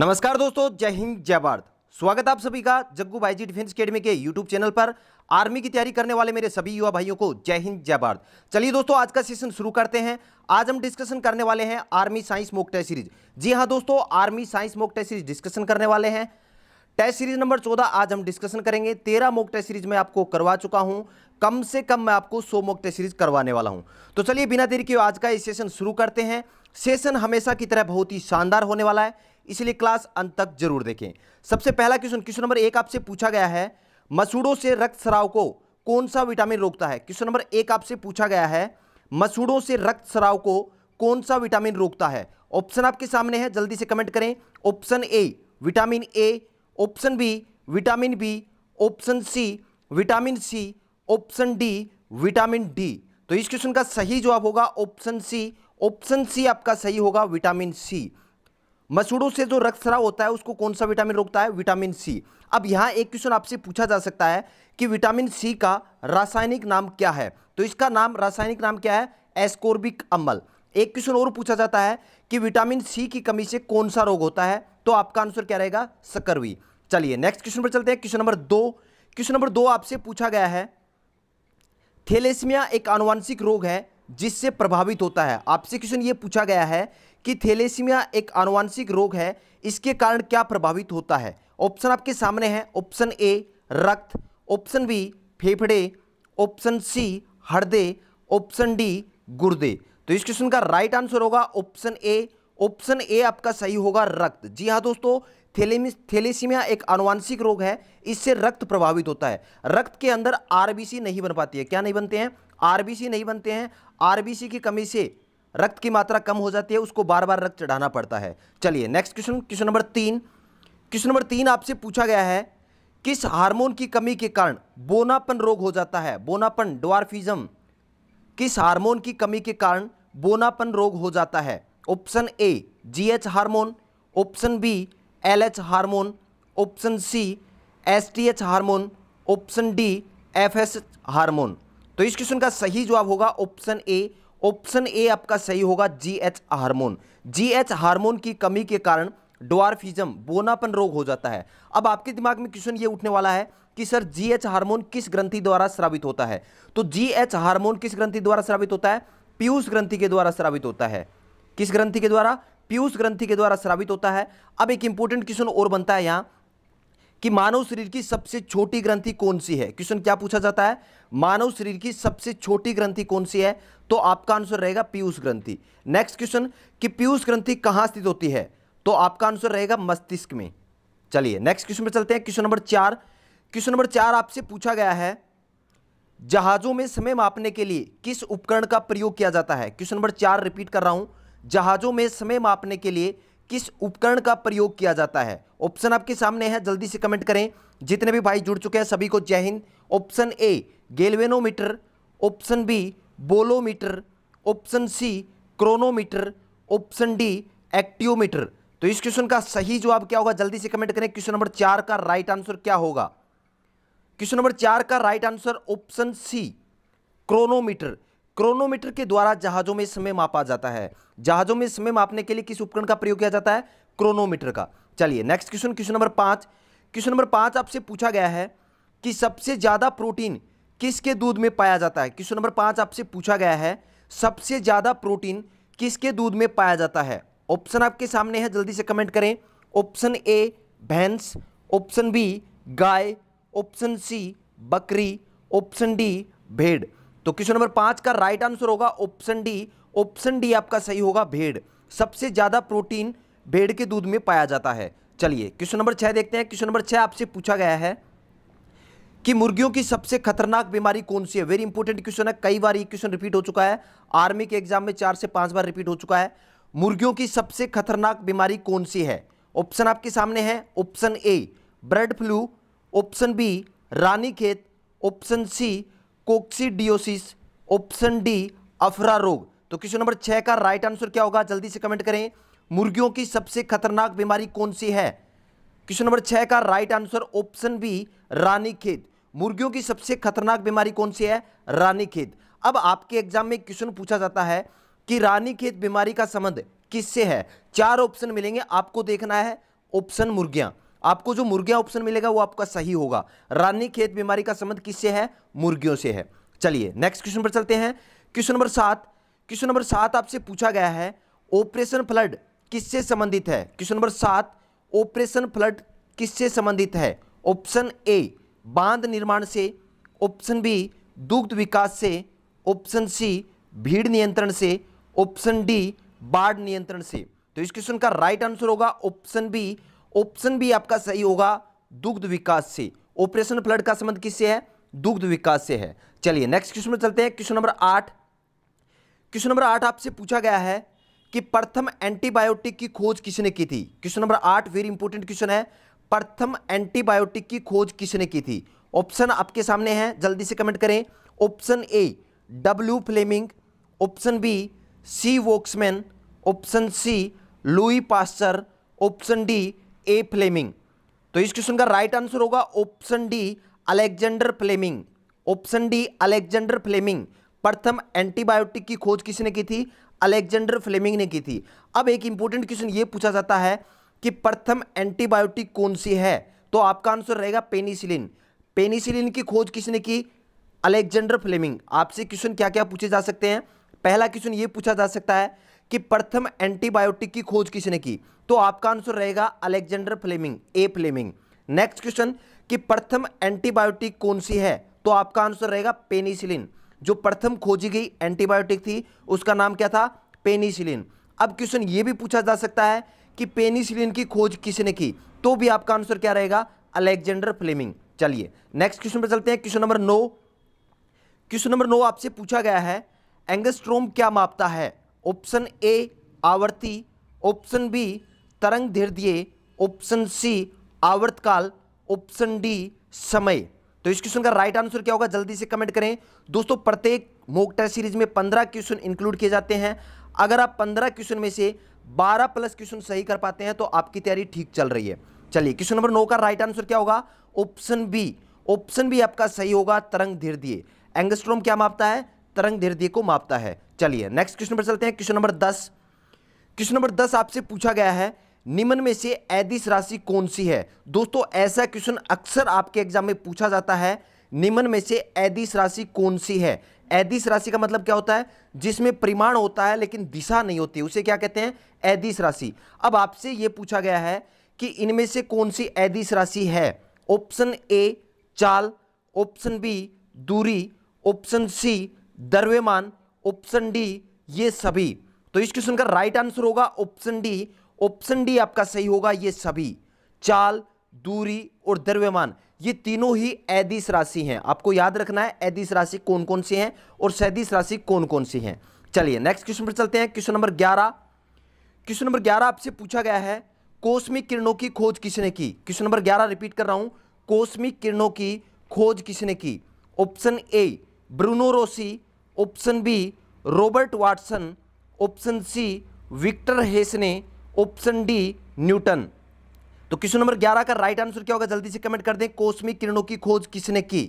नमस्कार दोस्तों जय हिंद जय भारत स्वागत आप सभी का जग्गू भाईजी डिफेंस अकेडमी के यूट्यूब चैनल पर आर्मी की तैयारी करने वाले मेरे सभी युवा भाइयों को जय हिंद जय भारत चलिए दोस्तों आज का सेशन शुरू करते हैं आज हम डिस्कशन करने वाले हैं army science mock test series जी हाँ दोस्तों army science mock test series discussion करने वाले हैं टेस्ट सीरीज नंबर चौदह आज हम डिस्कशन करेंगे तेरह मोक टेस्ट सीरीज में आपको करवा चुका हूं कम से कम मैं आपको सो मोक टेस्ट सीरीज करवाने वाला हूं तो चलिए बिना देरी के आज का ये सेशन शुरू करते हैं सेशन हमेशा की तरह बहुत ही शानदार होने वाला है इसलिए क्लास अंत तक जरूर देखें सबसे पहला क्वेश्चन क्वेश्चन नंबर एक आपसे पूछा गया है मसूड़ों से रक्त स्राव को कौन सा विटामिन रोकता है क्वेश्चन नंबर एक आपसे पूछा गया है मसूड़ों से रक्त स्राव को कौन सा विटामिन रोकता है ऑप्शन आपके सामने है जल्दी से कमेंट करें option A vitamin A option B vitamin B option C vitamin C option D vitamin D तो इस क्वेश्चन का सही जवाब होगा ऑप्शन सी ऑप्शन सी आपका सही होगा विटामिन सी मसूड़ों से जो रक्तस्राव होता है उसको कौन सा विटामिन रोकता है विटामिन सी अब यहाँ एक क्वेश्चन आपसे पूछा जा सकता है कि विटामिन सी का रासायनिक नाम क्या है तो इसका नाम रासायनिक नाम क्या है एस्कोर्बिक अम्ल एक क्वेश्चन और पूछा जाता है कि विटामिन सी की कमी से कौन सा रोग होता है तो आपका आंसर क्या रहेगा सकरवी चलिए नेक्स्ट क्वेश्चन पर चलते हैं क्वेश्चन नंबर दो क्वेश्चन नंबर दो आपसे पूछा गया है थेलेसमिया एक आनुवंशिक रोग है जिससे प्रभावित होता है आपसे क्वेश्चन ये पूछा गया है कि थैलेसीमिया एक आनुवांशिक रोग है इसके कारण क्या प्रभावित होता है ऑप्शन आपके सामने है ऑप्शन ए रक्त ऑप्शन बी फेफड़े ऑप्शन सी हृदय ऑप्शन डी गुर्दे तो इस क्वेश्चन का राइट आंसर होगा ऑप्शन ए ऑप्शन ए आपका सही होगा रक्त जी हाँ दोस्तों थैलेसीमिया एक आनुवांशिक रोग है इससे रक्त प्रभावित होता है रक्त के अंदर आरबीसी नहीं बन पाती है क्या नहीं बनते हैं आरबीसी नहीं बनते हैं आरबीसी की कमी से रक्त की मात्रा कम हो जाती है उसको बार बार रक्त चढ़ाना पड़ता है चलिए नेक्स्ट क्वेश्चन क्वेश्चन नंबर तीन क्वेश्चन नंबर तीन आपसे पूछा गया है किस हार्मोन की कमी के कारण बोनापन रोग हो जाता है बोनापन डॉर्फिज्म किस हार्मोन की कमी के कारण बोनापन रोग हो जाता है option A GH hormone option B LH hormone option C STH hormone option D FS hormone तो इस क्वेश्चन का सही जवाब होगा ऑप्शन ए ऑप्शन ए आपका सही होगा जीएच हार्मोन जीएच हार्मोन की कमी के कारण डोआरफिजम बोनापन रोग हो जाता है अब आपके दिमाग में क्वेश्चन ये उठने वाला है कि सर जीएच हार्मोन किस ग्रंथि द्वारा स्रावित होता है तो जीएच हार्मोन किस ग्रंथि द्वारा स्रावित होता है पीयूष ग्रंथि के द्वारा स्रावित होता है किस ग्रंथि के द्वारा पीयूष ग्रंथि के द्वारा स्रावित होता है अब एक इंपॉर्टेंट क्वेश्चन और बनता है यहां कि मानव शरीर की सबसे छोटी ग्रंथि कौन सी है क्वेश्चन क्या पूछा जाता है मानव शरीर की सबसे छोटी ग्रंथि कौन सी है तो आपका आंसर रहेगा पीयूष ग्रंथि नेक्स्ट क्वेश्चन कि पीयूष ग्रंथि कहां स्थित होती है तो आपका आंसर रहेगा मस्तिष्क में चलिए नेक्स्ट क्वेश्चन पर चलते हैं क्वेश्चन नंबर चार क्वेश्चन नंबर चार आपसे पूछा गया है जहाज़ों में समय मापने के लिए किस उपकरण का प्रयोग किया जाता है क्वेश्चन नंबर चार रिपीट कर रहा हूं जहाज़ों में समय मापने के लिए किस उपकरण का प्रयोग किया जाता है ऑप्शन आपके सामने है जल्दी से कमेंट करें जितने भी भाई जुड़ चुके हैं सभी को जय हिंद option A galvanometer option B bolometer option C chronometer option D actinometer तो इस क्वेश्चन का सही जवाब क्या होगा जल्दी से कमेंट करें क्वेश्चन नंबर चार का राइट आंसर क्या होगा क्वेश्चन नंबर चार का right answer option C chronometer chronometer के द्वारा जहाजों में समय मापा जाता है जहाजों में समय मापने के लिए किस उपकरण का प्रयोग किया जाता है क्रोनोमीटर का चलिए नेक्स्ट क्वेश्चन क्वेश्चन नंबर पांच क्वेश्चन नंबर पाँच आपसे पूछा गया है कि सबसे ज़्यादा प्रोटीन किसके दूध में पाया जाता है क्वेश्चन नंबर पांच आपसे पूछा गया है सबसे ज़्यादा प्रोटीन किसके दूध में पाया जाता है ऑप्शन आपके सामने है जल्दी से कमेंट करें ऑप्शन ए भैंस ऑप्शन बी गाय ऑप्शन सी बकरी ऑप्शन डी भेड़ तो क्वेश्चन नंबर पांच का राइट आंसर होगा ऑप्शन डी ऑप्शन डी आपका सही होगा भेड़ सबसे ज्यादा प्रोटीन भेड़ के दूध में पाया जाता है चलिए क्वेश्चन नंबर छह देखते हैं क्वेश्चन नंबर छह आपसे पूछा गया है कि मुर्गियों की सबसे खतरनाक बीमारी कौन सी है वेरी इंपॉर्टेंट क्वेश्चन है कई बार ये क्वेश्चन रिपीट हो चुका है आर्मी के एग्जाम में चार से पांच बार रिपीट हो चुका है मुर्गियों की सबसे खतरनाक बीमारी कौन सी है ऑप्शन आपके सामने है option A bird flu option B Ranikhet option C coccidiosis option D अफरा रोग तो क्वेश्चन नंबर छह का राइट आंसर क्या होगा जल्दी से कमेंट करें मुर्गियों की सबसे खतरनाक बीमारी कौन सी है क्वेश्चन नंबर छह का right answer option B Ranikhet मुर्गियों की सबसे खतरनाक बीमारी कौन सी है रानीखेत अब आपके एग्जाम में क्वेश्चन पूछा जाता है कि रानीखेत बीमारी का संबंध किससे है चार ऑप्शन मिलेंगे आपको देखना है ऑप्शन मुर्गियां आपको जो मुर्गियां ऑप्शन मिलेगा वो आपका सही होगा रानी खेत बीमारी का संबंध किससे है मुर्गियों से है चलिए नेक्स्ट क्वेश्चन पर चलते हैं क्वेश्चन नंबर सात क्वेश्चन नंबर सात आपसे पूछा गया है ऑपरेशन फ्लड किससे संबंधित है क्वेश्चन नंबर सात ऑपरेशन फ्लड किससे संबंधित है ऑप्शन ए बांध निर्माण से ऑप्शन बी दुग्ध विकास से ऑप्शन सी भीड़ नियंत्रण से ऑप्शन डी बाढ़ नियंत्रण से तो इस क्वेश्चन का राइट आंसर होगा ऑप्शन बी ऑप्शन भी आपका सही होगा दुग्ध विकास से ऑपरेशन फ्लड का संबंध किससे है दुग्ध विकास से है चलिए नेक्स्ट क्वेश्चन में चलते हैं क्वेश्चन नंबर आठ क्वेश्चन नंबर आठ आपसे पूछा गया है कि प्रथम एंटीबायोटिक की खोज किसने की थी क्वेश्चन नंबर आठ वेरी इंपॉर्टेंट क्वेश्चन है प्रथम एंटीबायोटिक की खोज किसने की थी ऑप्शन आपके सामने है जल्दी से कमेंट करें option A W Fleming option B C Waksman option C Louis Pasteur option D A Fleming तो इस क्वेश्चन का राइट आंसर होगा option D Alexander Fleming option D Alexander Fleming प्रथम एंटीबायोटिक की खोज किसने की थी अलेक्जेंडर फ्लेमिंग ने की थी अब एक इंपॉर्टेंट क्वेश्चन ये पूछा जाता है कि प्रथम एंटीबायोटिक कौन सी है तो आपका आंसर रहेगा पेनिसिलिन पेनिसिलिन की खोज किसने की अलेक्जेंडर फ्लेमिंग आपसे क्वेश्चन क्या क्या पूछे जा सकते हैं पहला क्वेश्चन ये पूछा जा सकता है कि प्रथम एंटीबायोटिक की खोज किसने की तो आपका आंसर रहेगा Alexander Fleming A Fleming next question कि प्रथम एंटीबायोटिक कौन सी है तो आपका आंसर रहेगा पेनिसिलिन जो प्रथम खोजी गई एंटीबायोटिक थी उसका नाम क्या था पेनिसिलिन अब क्वेश्चन ये भी पूछा जा सकता है कि पेनिसिलिन की खोज किसने की तो भी आपका आंसर क्या रहेगा अलेक्जेंडर फ्लेमिंग चलिए नेक्स्ट क्वेश्चन पर चलते हैं क्वेश्चन नंबर नो क्वेश्चन नंबर नो आपसे पूछा गया है एंगस्ट्रोम क्या मापता है ऑप्शन ए आवर्ती ऑप्शन बी तरंग धैर्य ऑप्शन सी आवर्तकाल ऑप्शन डी समय तो इस क्वेश्चन का राइट आंसर क्या होगा जल्दी से कमेंट करें दोस्तों प्रत्येक मोक टेस्ट सीरीज में पंद्रह क्वेश्चन इंक्लूड किए जाते हैं अगर आप पंद्रह क्वेश्चन में से बारह प्लस क्वेश्चन सही कर पाते हैं तो आपकी तैयारी ठीक चल रही है चलिए क्वेश्चन नंबर नौ का राइट आंसर क्या होगा ऑप्शन बी ऑप्शन बी आपका सही होगा तरंग धीर दिए एंगस्ट्रोम क्या मापता है तरंग धीर को मापता है चलिए नेक्स्ट क्वेश्चन पर चलते हैं क्वेश्चन नंबर दस क्वेश्चन नंबर दस आपसे पूछा गया है निम्न में से ऐदिश राशि कौन सी है दोस्तों ऐसा क्वेश्चन अक्सर आपके एग्जाम में पूछा जाता है निम्न में से ऐदिश राशि कौन सी है ऐदिश राशि का मतलब क्या होता है जिसमें परिमाण होता है लेकिन दिशा नहीं होती उसे क्या कहते हैं ऐदिश राशि अब आपसे यह पूछा गया है कि इनमें से कौन सी ऐदिश राशि है ऑप्शन ए चाल ऑप्शन बी दूरी ऑप्शन सी द्रव्यमान ऑप्शन डी ये सभी तो इस क्वेश्चन का राइट आंसर होगा ऑप्शन डी ऑप्शन डी आपका सही होगा ये सभी चाल दूरी और द्रव्यमान ये तीनों ही एदिश राशि हैं आपको याद रखना है एदिश राशि कौन कौन सी हैं और सैदिश राशि कौन कौन सी हैं चलिए नेक्स्ट क्वेश्चन पर चलते हैं क्वेश्चन नंबर ग्यारह क्वेश्चन नंबर ग्यारह आपसे पूछा गया है कोस्मिक किरणों की खोज किसने की क्वेश्चन नंबर ग्यारह रिपीट कर रहा हूं कोस्मिक किरणों की खोज किसने की option A Bruno Rossi option B Robert Watson option C Victor Hess ने ऑप्शन डी न्यूटन तो क्वेश्चन नंबर 11 का राइट आंसर क्या होगा जल्दी से कमेंट कर दें कोस्मिक किरणों की खोज किसने की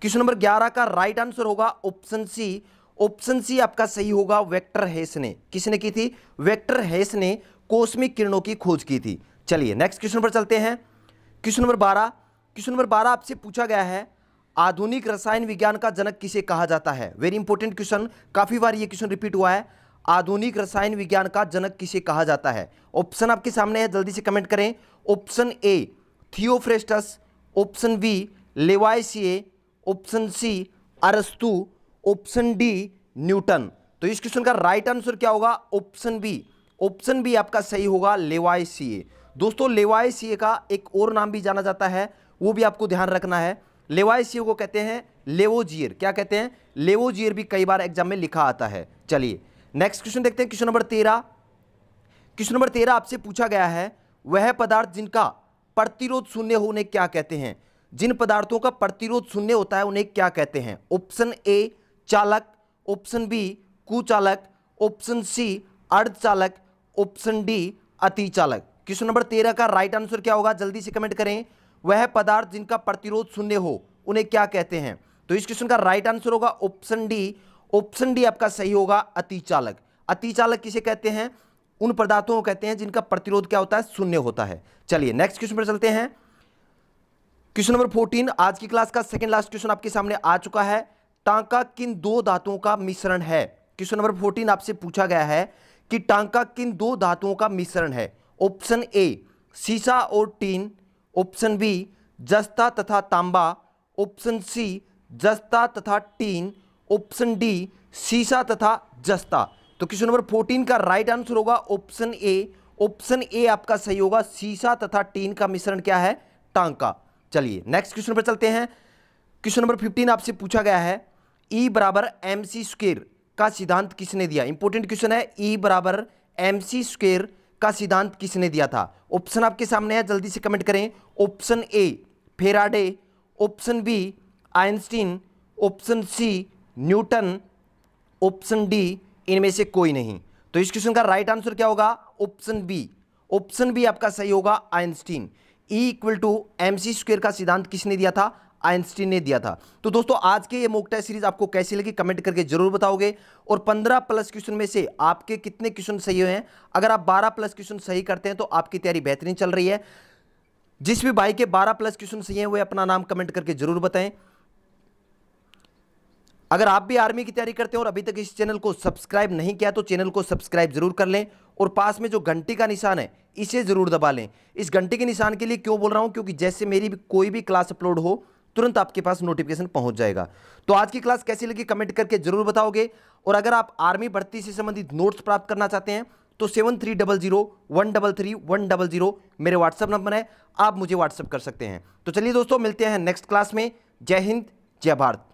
क्वेश्चन नंबर 11 का राइट आंसर होगा ऑप्शन सी ऑप्शन सी आपका सही होगा वेक्टर हेस ने किसने की थी वेक्टर हेस ने कोस्मिक किरणों की खोज की थी चलिए नेक्स्ट क्वेश्चन पर चलते हैं क्वेश्चन नंबर बारह क्वेश्चन नंबर बारह आपसे पूछा गया है आधुनिक रसायन विज्ञान का जनक किसे कहा जाता है वेरी इंपॉर्टेंट क्वेश्चन काफी बार ये क्वेश्चन रिपीट हुआ है आधुनिक रसायन विज्ञान का जनक किसे कहा जाता है ऑप्शन आपके सामने है जल्दी से कमेंट करें option A Theophrastus option B Lavoisier option C अरस्तु ऑप्शन डी न्यूटन तो इस क्वेश्चन का राइट आंसर क्या होगा ऑप्शन बी ऑप्शन बी आपका सही होगा लेवाइसिए दोस्तों लेवाइसिए का एक और नाम भी जाना जाता है वो भी आपको ध्यान रखना है लेवाइसियो को कहते हैं लेवोजियर क्या कहते हैं लेवोजियर भी कई बार एग्जाम में लिखा आता है चलिए नेक्स्ट क्वेश्चन देखते हैं क्वेश्चन नंबर तेरह क्वेश्चन नंबर तेरह आपसे पूछा गया है वह पदार्थ जिनका प्रतिरोध शून्य हो उन्हें क्या कहते हैं जिन पदार्थों का प्रतिरोध शून्य होता है उन्हें क्या कहते हैं ऑप्शन ए चालक ऑप्शन बी कुचालक ऑप्शन सी अर्धचालक ऑप्शन डी चालक क्वेश्चन नंबर तेरह का राइट आंसर क्या होगा जल्दी से कमेंट करें वह पदार्थ जिनका प्रतिरोध शून्य हो उन्हें क्या कहते हैं तो इस क्वेश्चन का राइट आंसर होगा ऑप्शन डी ऑप्शन डी आपका सही होगा अतिचालक अतिचालक किसे कहते हैं उन पदार्थों को कहते हैं जिनका प्रतिरोध क्या होता है शून्य होता है चलिए नेक्स्ट क्वेश्चन पर चलते हैं क्वेश्चन नंबर फोर्टीन आज की क्लास का सेकेंड लास्ट क्वेश्चन आपके सामने आ चुका है टांका किन दो धातुओं का मिश्रण है क्वेश्चन नंबर फोर्टीन आपसे पूछा गया है कि टांका किन दो धातुओं का मिश्रण है ऑप्शन ए सीसा और टीन ऑप्शन बी जस्ता तथा तांबा ऑप्शन सी जस्ता तथा टीन ऑप्शन डी सीसा तथा जस्ता तो क्वेश्चन नंबर फोर्टीन का राइट आंसर होगा ऑप्शन ए ऑप्शन ए आपका सही होगा सीसा तथा टीन का मिश्रण क्या है टांका चलिए नेक्स्ट क्वेश्चन पर चलते हैं क्वेश्चन नंबर फिफ्टीन आपसे पूछा गया है ई e बराबर एम सी स्क्र का सिद्धांत किसने दिया इंपोर्टेंट क्वेश्चन है ई e बराबर एम सी का सिद्धांत किसने दिया था ऑप्शन आपके सामने है जल्दी से कमेंट करें option A Faraday option B Einstein option C Newton option D इनमें से कोई नहीं तो इस क्वेश्चन का राइट आंसर क्या होगा ऑप्शन बी ऑप्शन बी आपका सही होगा Einstein E equal to M C square का सिद्धांत किसने दिया था आइंस्टीन ने दिया था तो दोस्तों आज के ये मोक टेस्ट सीरीज आपको कैसी लगी कमेंट करके जरूर बताओगे और 15 प्लस क्वेश्चन में से आपके कितने क्वेश्चन सही हुए हैं अगर आप 12 प्लस क्वेश्चन सही करते हैं तो आपकी तैयारी बेहतरीन चल रही है जिस भी भाई के 12 प्लस क्वेश्चन सही हैं वे अपना नाम कमेंट करके जरूर बताएं अगर आप भी आर्मी की तैयारी करते हैं और अभी तक इस चैनल को सब्सक्राइब नहीं किया तो चैनल को सब्सक्राइब जरूर कर लें और पास में जो घंटी का निशान है इसे जरूर दबा लें इस घंटे के निशान के लिए क्यों बोल रहा हूं क्योंकि जैसे मेरी भी कोई भी क्लास अपलोड हो तुरंत आपके पास नोटिफिकेशन पहुंच जाएगा तो आज की क्लास कैसी लगी कमेंट करके जरूर बताओगे और अगर आप आर्मी भर्ती से संबंधित नोट्स प्राप्त करना चाहते हैं तो seven three double zero one double three one double zero मेरे व्हाट्सएप नंबर है आप मुझे व्हाट्सएप कर सकते हैं तो चलिए दोस्तों मिलते हैं नेक्स्ट क्लास में जय हिंद जय भारत